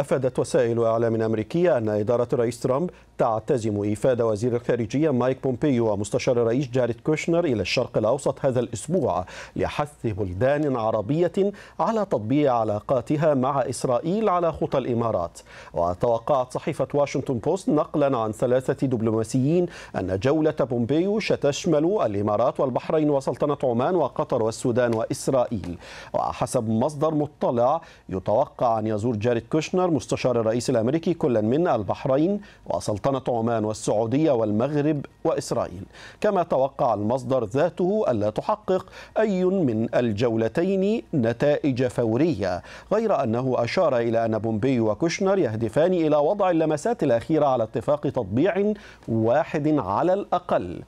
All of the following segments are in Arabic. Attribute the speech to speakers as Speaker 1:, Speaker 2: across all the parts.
Speaker 1: أفادت وسائل أعلام أمريكية أن إدارة الرئيس ترامب تعتزم إفادة وزير الخارجية مايك بومبيو ومستشار الرئيس جاريد كوشنر إلى الشرق الأوسط هذا الأسبوع لحث بلدان عربية على تطبيع علاقاتها مع إسرائيل على خطى الإمارات وتوقعت صحيفة واشنطن بوست نقلا عن ثلاثة دبلوماسيين أن جولة بومبيو ستشمل الإمارات والبحرين وسلطنة عمان وقطر والسودان وإسرائيل وحسب مصدر مطلع يتوقع أن يزور جاريد كوشنر مستشار الرئيس الأمريكي كلا من البحرين وسلطنة سلطنه عمان والسعودية والمغرب وإسرائيل كما توقع المصدر ذاته ألا تحقق أي من الجولتين نتائج فورية غير أنه أشار إلى أن بومبي وكوشنر يهدفان إلى وضع اللمسات الأخيرة على اتفاق تطبيع واحد على الأقل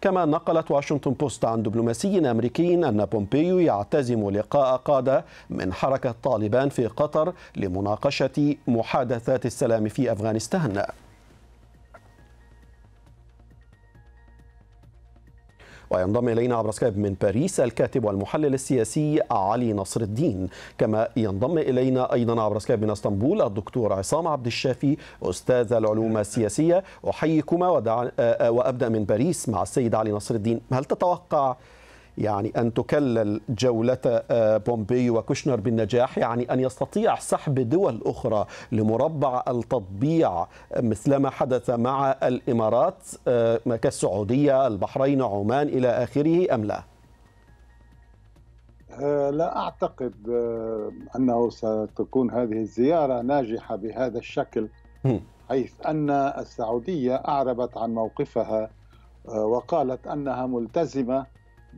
Speaker 1: كما نقلت واشنطن بوست عن دبلوماسي أمريكي أن بومبيو يعتزم لقاء قادة من حركة طالبان في قطر لمناقشة محادثات السلام في أفغانستان وينضم إلينا عبر سكايب من باريس الكاتب والمحلل السياسي علي نصر الدين كما ينضم إلينا أيضا عبر سكايب من اسطنبول الدكتور عصام عبد الشافي أستاذ العلوم السياسية أحييكما آه، آه، وأبدأ من باريس مع السيد علي نصر الدين هل تتوقع يعني أن تكلل جولة آه، بومبي وكوشنر بالنجاح يعني أن يستطيع سحب دول أخرى لمربع التطبيع مثلما حدث مع الإمارات آه، كالسعودية البحرين عمان إلى آخره أم لا؟
Speaker 2: آه، لا أعتقد أنه ستكون هذه الزيارة ناجحة بهذا الشكل حيث أن السعودية أعربت عن موقفها وقالت أنها ملتزمة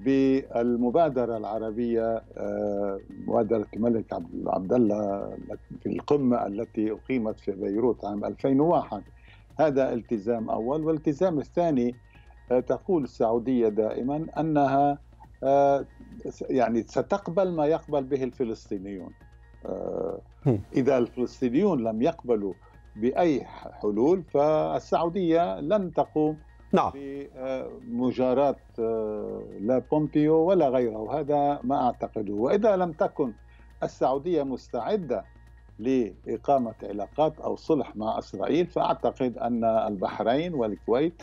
Speaker 2: بالمبادره العربيه آه، مبادره الملك عبد الله في القمه التي اقيمت في بيروت عام 2001 هذا التزام اول والالتزام الثاني آه، تقول السعوديه دائما انها آه، يعني ستقبل ما يقبل به الفلسطينيون اذا الفلسطينيون لم يقبلوا باي حلول فالسعوديه لن تقوم نعم بمجارات لا بومبيو ولا غيره هذا ما أعتقده وإذا لم تكن السعودية مستعدة لإقامة علاقات أو صلح مع إسرائيل فأعتقد أن البحرين والكويت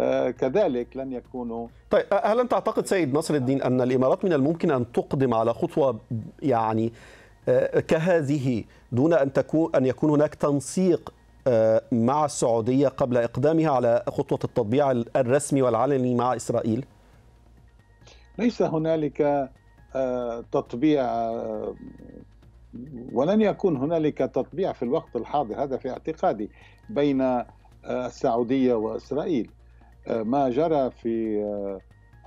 Speaker 2: آه، كذلك لن يكونوا
Speaker 1: طيب هل انت تعتقد سيد نصر الدين ان الامارات من الممكن ان تقدم على خطوه يعني آه، كهذه دون ان تكون ان يكون هناك تنسيق آه، مع السعوديه قبل اقدامها على خطوه التطبيع الرسمي والعلني مع اسرائيل؟
Speaker 2: ليس هنالك آه، تطبيع آه، ولن يكون هنالك تطبيع في الوقت الحاضر هذا في اعتقادي بين آه، السعوديه واسرائيل ما جرى في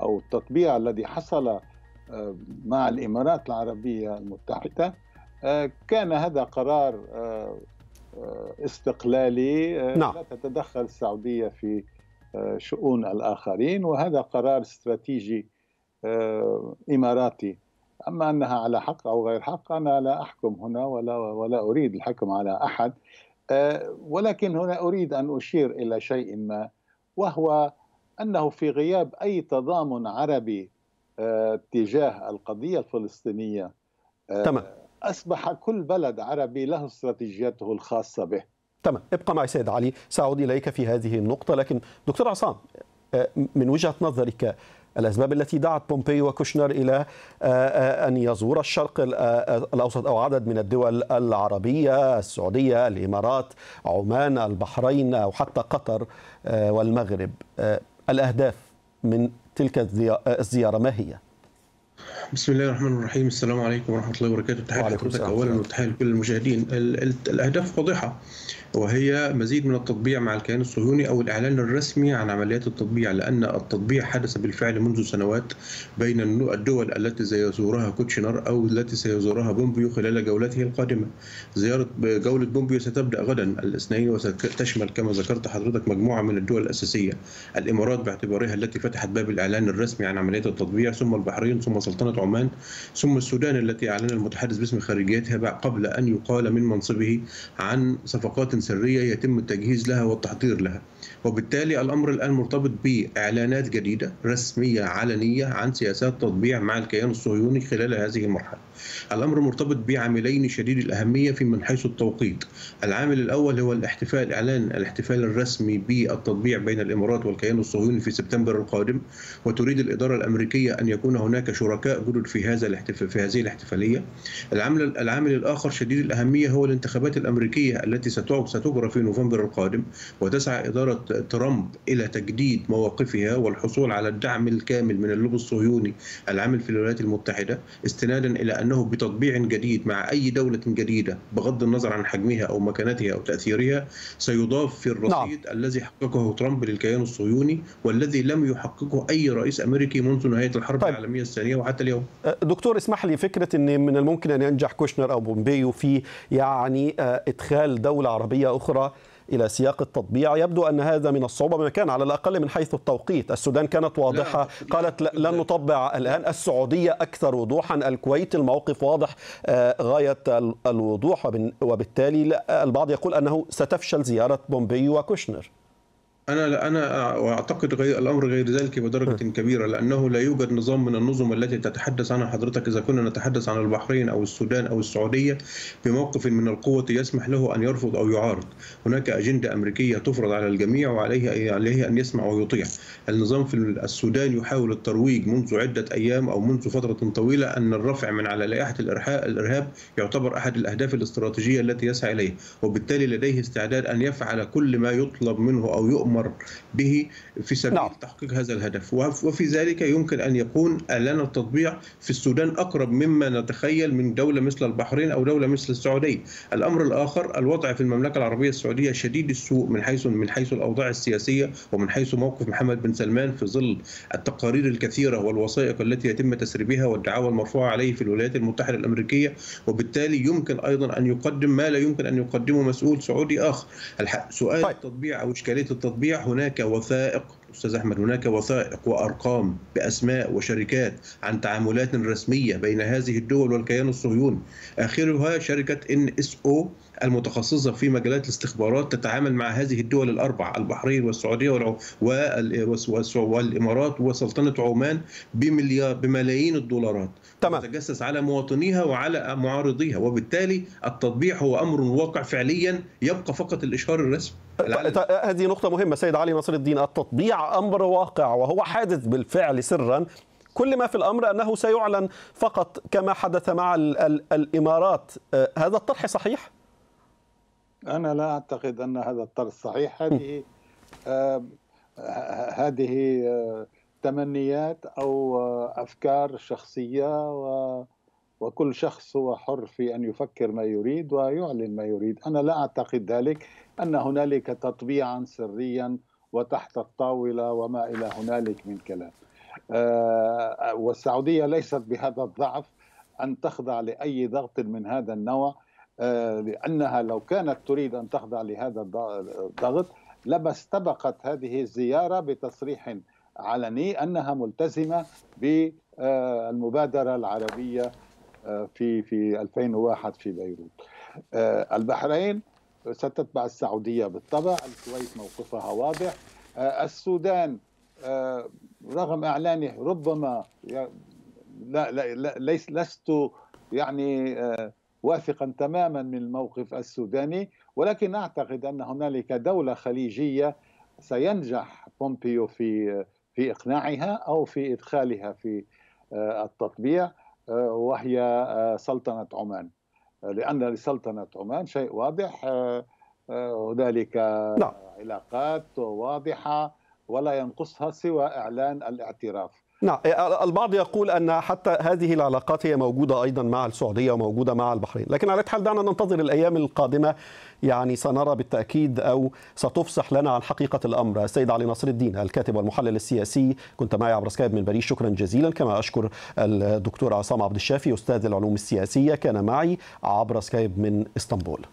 Speaker 2: او التطبيع الذي حصل مع الامارات العربيه المتحده كان هذا قرار استقلالي نعم. لا تتدخل السعوديه في شؤون الاخرين وهذا قرار استراتيجي آه، إماراتي أما أنها على حق أو غير حق أنا لا أحكم هنا ولا, ولا أريد الحكم على أحد آه، ولكن هنا أريد أن أشير إلى شيء ما وهو أنه في غياب أي تضامن عربي آه، تجاه القضية الفلسطينية تمام أصبح كل بلد عربي له استراتيجيته الخاصة به
Speaker 1: تمام ابقى معي سيد علي سأعود إليك في هذه النقطة لكن دكتور عصام من وجهة نظرك الأسباب التي دعت بومبي وكوشنر إلى آه، آه، أن يزور الشرق آه، الأوسط أو عدد من الدول العربية السعودية الإمارات عمان البحرين أو حتى قطر والمغرب الأهداف من تلك الزيارة ما هي؟
Speaker 3: بسم الله الرحمن الرحيم السلام عليكم ورحمه الله وبركاته تحيه لحضرتك اولا وتحيه لكل المشاهدين الاهداف واضحه وهي مزيد من التطبيع مع الكيان الصهيوني او الاعلان الرسمي عن عمليات التطبيع لان التطبيع حدث بالفعل منذ سنوات بين الدول التي سيزورها كوتشنر او التي سيزورها بومبيو خلال جولته القادمه. زياره جوله بومبيو ستبدا غدا الاثنين وستشمل كما ذكرت حضرتك مجموعه من الدول الاساسيه الامارات باعتبارها التي فتحت باب الاعلان الرسمي عن عمليات التطبيع ثم البحرين ثم سلطنه عمان ثم السودان التي أعلن المتحدث باسم خارجيتها قبل أن يقال من منصبه عن صفقات سرية يتم التجهيز لها والتحضير لها وبالتالي الأمر الآن مرتبط بإعلانات جديدة رسمية علنية عن سياسات تطبيع مع الكيان الصهيوني خلال هذه المرحلة الأمر مرتبط بعاملين شديد الأهمية في من حيث التوقيت العامل الأول هو الاحتفال إعلان الاحتفال الرسمي بالتطبيع بين الإمارات والكيان الصهيوني في سبتمبر القادم وتريد الإدارة الأمريكية أن يكون هناك شركاء الهدد في هذا الاحتفال في هذه الاحتفاليه العامل العامل الاخر شديد الاهميه هو الانتخابات الامريكيه التي ستجرى في نوفمبر القادم وتسعى اداره ترامب الى تجديد مواقفها والحصول على الدعم الكامل من اللوب الصهيوني العامل في الولايات المتحده استنادا الى انه بتطبيع جديد مع اي دوله جديده بغض النظر عن حجمها او مكانتها او تاثيرها سيضاف في نعم. الرصيد نعم. الذي حققه ترامب للكيان الصهيوني والذي لم يحققه اي رئيس امريكي منذ نهايه الحرب طيب. العالميه الثانيه وحتى اليوم اليوم أه، دكتور
Speaker 1: اسمح لي فكره ان من الممكن ان ينجح كوشنر او بومبيو في يعني أه، ادخال دوله عربيه اخرى الى سياق التطبيع يبدو ان هذا من الصعوبه ما كان على الاقل من حيث التوقيت السودان كانت واضحه لا. قالت لن نطبع الان السعوديه اكثر وضوحا الكويت الموقف واضح أه، غايه الوضوح وبالتالي البعض يقول انه ستفشل زياره بومبيو وكوشنر
Speaker 3: انا انا واعتقد غير الامر غير ذلك بدرجه م. كبيره لانه لا يوجد نظام من النظم التي تتحدث عنها حضرتك اذا كنا نتحدث عن البحرين او السودان او السعوديه بموقف من القوه يسمح له ان يرفض او يعارض هناك اجنده امريكيه تفرض على الجميع وعليه عليه ان يسمع ويطيع النظام في السودان يحاول الترويج منذ عده ايام او منذ فتره طويله ان الرفع من على لائحه الارهاب يعتبر احد الاهداف الاستراتيجيه التي يسعى اليها وبالتالي لديه استعداد ان يفعل كل ما يطلب منه او يؤمر يؤمر به في سبيل نعم. تحقيق هذا الهدف وفي ذلك يمكن أن يكون لنا التطبيع في السودان أقرب مما نتخيل من دولة مثل البحرين أو دولة مثل السعودية الأمر الآخر الوضع في المملكة العربية السعودية شديد السوء من حيث من حيث الأوضاع السياسية ومن حيث موقف محمد بن سلمان في ظل التقارير الكثيرة والوثائق التي يتم تسريبها والدعاوى المرفوعة عليه في الولايات المتحدة الأمريكية وبالتالي يمكن أيضا أن يقدم ما لا يمكن أن يقدمه مسؤول سعودي آخر سؤال طيب. التطبيع أو إشكالية التطبيع التطبيع هناك وثائق استاذ احمد هناك وثائق وارقام باسماء وشركات عن تعاملات رسميه بين هذه الدول والكيان الصهيوني اخرها شركه ان اس او المتخصصه في مجالات الاستخبارات تتعامل مع هذه الدول الاربع البحرين والسعوديه والامارات وسلطنه عمان بمليار بملايين الدولارات تمام تتجسس على مواطنيها وعلى معارضيها وبالتالي التطبيع هو امر واقع فعليا يبقى فقط الاشهار الرسمي هذه نقطة مهمة سيد علي نصر الدين التطبيع
Speaker 1: أمر واقع وهو حادث بالفعل سرا كل ما في الأمر أنه سيعلن فقط كما حدث مع الـ الـ الإمارات أه، هذا الطرح صحيح؟
Speaker 2: أنا لا أعتقد أن هذا الطرح صحيح هذه أه،, آه هذه آه تمنيات أو آه أفكار شخصية و وكل شخص هو حر في ان يفكر ما يريد ويعلن ما يريد، انا لا اعتقد ذلك ان هنالك تطبيعا سريا وتحت الطاوله وما الى هنالك من كلام. آه، والسعوديه ليست بهذا الضعف ان تخضع لاي ضغط من هذا النوع آه، لانها لو كانت تريد ان تخضع لهذا الضغط لما استبقت هذه الزياره بتصريح علني انها ملتزمه بالمبادره العربيه آه، في في 2001 في بيروت آه، البحرين ستتبع السعوديه بالطبع الكويت موقفها واضح آه، السودان رغم اعلانه ربما لا لا, لا ليس لست يعني واثقا تماما من الموقف السوداني ولكن اعتقد ان هنالك دوله خليجيه سينجح بومبيو في في اقناعها او في ادخالها في التطبيع وهي آه، سلطنة عمان آه، لأن لسلطنة عمان شيء واضح آه، هنالك نعم. علاقات واضحة ولا ينقصها سوى إعلان الاعتراف
Speaker 1: نعم إيه، البعض يقول ان حتى هذه العلاقات هي موجوده ايضا مع السعوديه وموجوده مع البحرين، لكن على حال دعنا ننتظر الايام القادمه يعني سنرى بالتاكيد او ستفصح لنا عن حقيقه الامر، السيد علي ناصر الدين الكاتب والمحلل السياسي كنت معي عبر سكايب من باريس شكرا جزيلا كما اشكر الدكتور عصام عبد الشافي استاذ العلوم السياسيه كان معي عبر سكايب من اسطنبول.